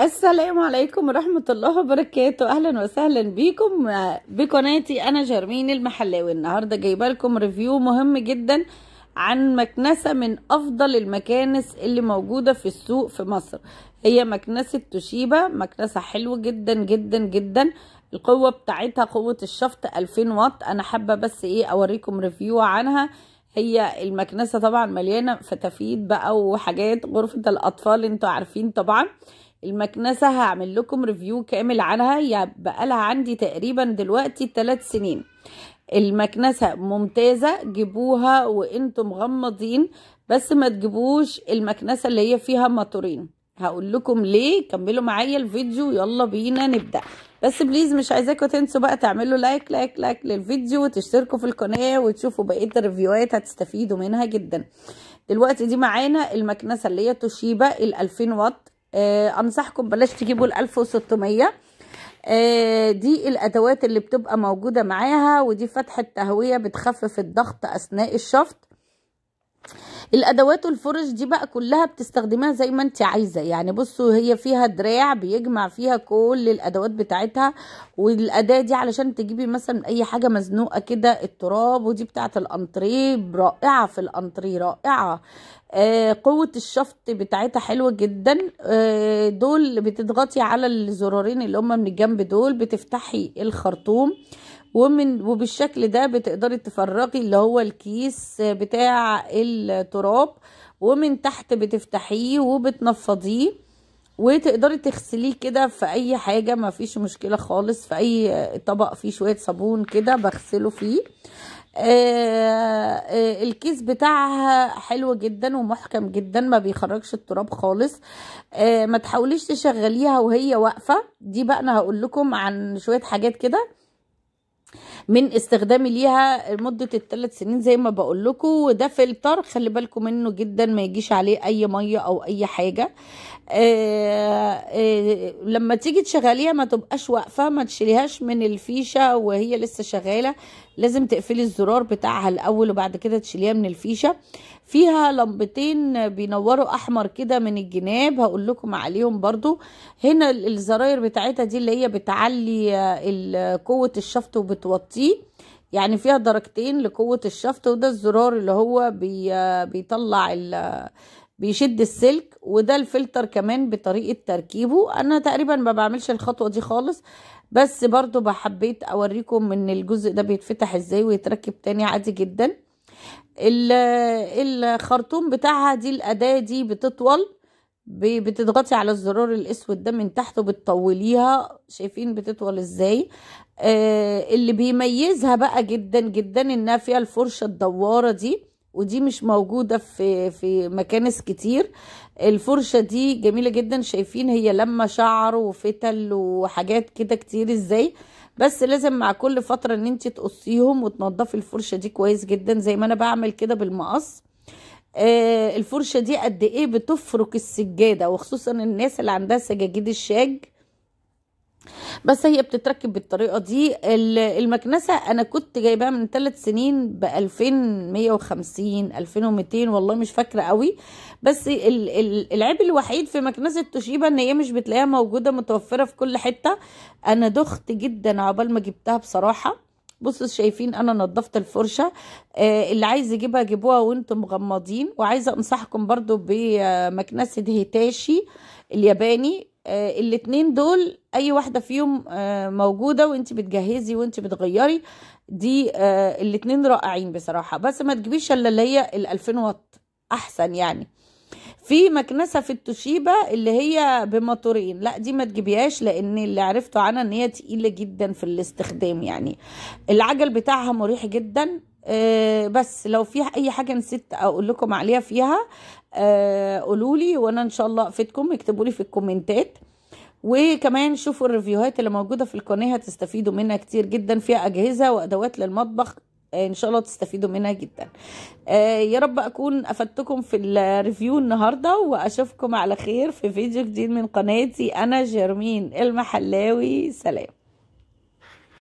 السلام عليكم ورحمة الله وبركاته أهلا وسهلا بيكم بقناتي أنا جرمين المحلاوي النهاردة جايبة لكم ريفيو مهم جدا عن مكنسة من أفضل المكانس اللي موجودة في السوق في مصر هي مكنسة توشيبا مكنسة حلوة جدا جدا جدا القوة بتاعتها قوة الشفط 2000 واط أنا حابة بس إيه أوريكم ريفيو عنها هي المكنسة طبعا مليانة فتافيت بقى وحاجات غرفة الأطفال انتوا عارفين طبعا المكنسة هعمل لكم ريفيو كامل عنها يبقى لها عندي تقريبا دلوقتي ثلاث سنين المكنسة ممتازة جيبوها وانتم مغمضين بس ما تجيبوش المكنسة اللي هي فيها ماتورين هقول لكم ليه كملوا معايا الفيديو يلا بينا نبدأ بس بليز مش عايزاكم تنسوا بقى تعملوا لايك لايك لايك للفيديو وتشتركوا في القناة وتشوفوا بقية الريفيوهات هتستفيدوا منها جدا دلوقتي دي معانا المكنسة اللي هي توشيبا ال 2000 واط آه انصحكم بلاش تجيبوا ال 1600 آه دي الادوات اللي بتبقى موجوده معاها ودي فتحه تهويه بتخفف الضغط اثناء الشفط الادوات والفرش دي بقى كلها بتستخدميها زي ما انت عايزه يعني بصوا هي فيها دراع بيجمع فيها كل الادوات بتاعتها والاداه دي علشان تجيبي مثلا اي حاجه مزنوقه كده التراب ودي بتاعه الانتريه رائعه في الانتريه رائعه آه قوه الشفط بتاعتها حلوه جدا آه دول بتضغطي على الزرارين اللي هم من الجنب دول بتفتحي الخرطوم آه ومن وبالشكل ده بتقدري تفرغي اللي هو الكيس بتاع التراب ومن تحت بتفتحيه وبتنفضيه وتقدري تغسليه كده في اي حاجه ما فيش مشكله خالص في اي طبق فيه شويه صابون كده بغسله فيه آه آه الكيس بتاعها حلو جدا ومحكم جدا ما بيخرجش التراب خالص آه ما تحاوليش تشغليها وهي واقفه دي بقى انا هقول لكم عن شويه حاجات كده من استخدامي ليها مدة الثلاث سنين زي ما بقول لكم وده فلتر خلي بالكم منه جدا ما يجيش عليه اي مية او اي حاجة آآ آه، آآ آه، لما تيجي تشغليها ما تبقاش واقفة ما تشيليهاش من الفيشة وهي لسه شغالة لازم تقفلي الزرار بتاعها الاول وبعد كده تشيليها من الفيشه فيها لمبتين بينوروا احمر كده من الجناب هقول لكم عليهم برضو هنا الزراير بتاعتها دي اللي هي بتعلي آه، قوه الشفط وبتوطيه يعني فيها درجتين لقوه الشفط وده الزرار اللي هو بي آه، بيطلع بيشد السلك وده الفلتر كمان بطريقه تركيبه انا تقريبا ما بعملش الخطوه دي خالص بس برضو بحبيت اوريكم ان الجزء ده بيتفتح ازاي ويتركب تاني عادي جدا الخرطوم بتاعها دي الاداه دي بتطول بتضغطي على الزرار الاسود ده من تحت وبتطوليها شايفين بتطول ازاي آه اللي بيميزها بقى جدا جدا انها فيها الفرشه الدواره دي ودي مش موجودة في, في مكانس كتير الفرشة دي جميلة جدا شايفين هي لما شعر وفتل وحاجات كده كتير ازاي بس لازم مع كل فترة ان انت تقصيهم وتنضفي الفرشة دي كويس جدا زي ما انا بعمل كده بالمقص آه، الفرشة دي قد ايه بتفرك السجادة وخصوصا الناس اللي عندها سجاجيد الشاج بس هي بتتركب بالطريقه دي المكنسه انا كنت جايباها من ثلاث سنين ب 2150 2200 والله مش فاكره قوي بس العيب الوحيد في مكنسه توشيبا ان هي مش بتلاقيها موجوده متوفره في كل حته انا دخت جدا عقبال ما جبتها بصراحه بصوا شايفين انا نظفت الفرشه آه، اللي عايز يجيبها جيبوها وانتم مغمضين وعايزه انصحكم برضو بمكنسه هيتاشي الياباني آه، الاتنين دول اي واحده فيهم آه، موجوده وانت بتجهزي وانت بتغيري دي آه، الاتنين رائعين بصراحه بس ما تجيبيش الا اللي هي ال 2000 واط احسن يعني في مكنسه في التوشيبا اللي هي بموتورين لا دي ما تجيبيهاش لان اللي عرفته عنها ان هي تقيله جدا في الاستخدام يعني العجل بتاعها مريح جدا آه بس لو في اي حاجه نسيت اقول لكم عليها فيها آه قولوا لي وانا ان شاء الله افيدكم اكتبوا لي في الكومنتات وكمان شوفوا الريفيوهات اللي موجوده في القناه هتستفيدوا منها كتير جدا فيها اجهزه وادوات للمطبخ آه، ان شاء الله تستفيدوا منها جدا آه، يا رب اكون افدتكم في الريفيو النهارده واشوفكم على خير في فيديو جديد من قناتي انا جيرمين المحلاوي سلام